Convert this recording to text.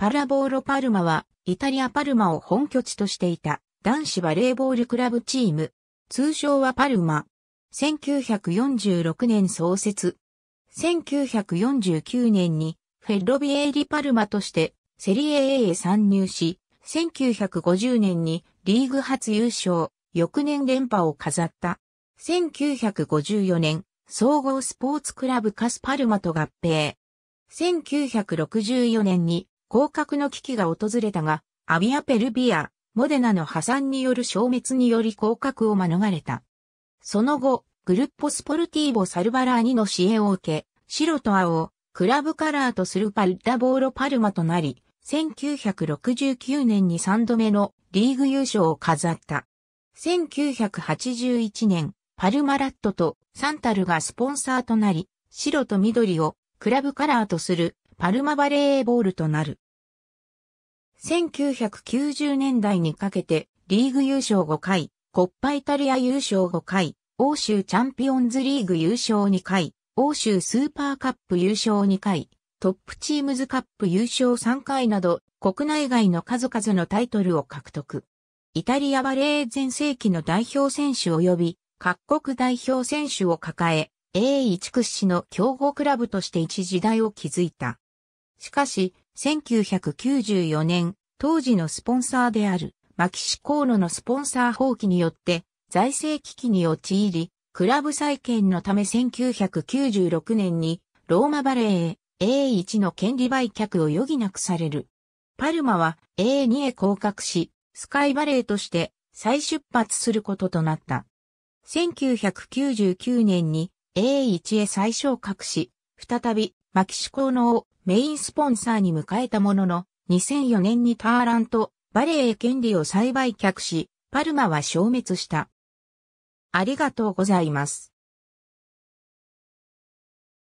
パラボーロ・パルマは、イタリア・パルマを本拠地としていた男子バレーボールクラブチーム、通称はパルマ。1946年創設。1949年にフェッロビエーリ・パルマとしてセリエ A へ参入し、1950年にリーグ初優勝、翌年連覇を飾った。1954年、総合スポーツクラブカスパルマと合併。1964年に降格の危機が訪れたが、アビア・ペルビア、モデナの破産による消滅により降格を免れた。その後、グルッポスポルティーボ・サルバラーニの支援を受け、白と青をクラブカラーとするパルダボーロ・パルマとなり、1969年に3度目のリーグ優勝を飾った。1981年、パルマラットとサンタルがスポンサーとなり、白と緑をクラブカラーとするパルマバレーボールとなる。1990年代にかけて、リーグ優勝5回、コッパイタリア優勝5回、欧州チャンピオンズリーグ優勝2回、欧州スーパーカップ優勝2回、トップチームズカップ優勝3回など、国内外の数々のタイトルを獲得。イタリアバレー全盛期の代表選手及び、各国代表選手を抱え、A1 屈指の強豪クラブとして一時代を築いた。しかし、1994年、当時のスポンサーである、マキシコーロのスポンサー放棄によって、財政危機に陥り、クラブ再建のため1996年に、ローマバレーへ A1 の権利売却を余儀なくされる。パルマは A2 へ降格し、スカイバレーとして再出発することとなった。1999年に A1 へ再昇格し、再びマキシコのをメインスポンサーに迎えたものの、2004年にターラント、バレエ権利を再売却し、パルマは消滅した。ありがとうございます。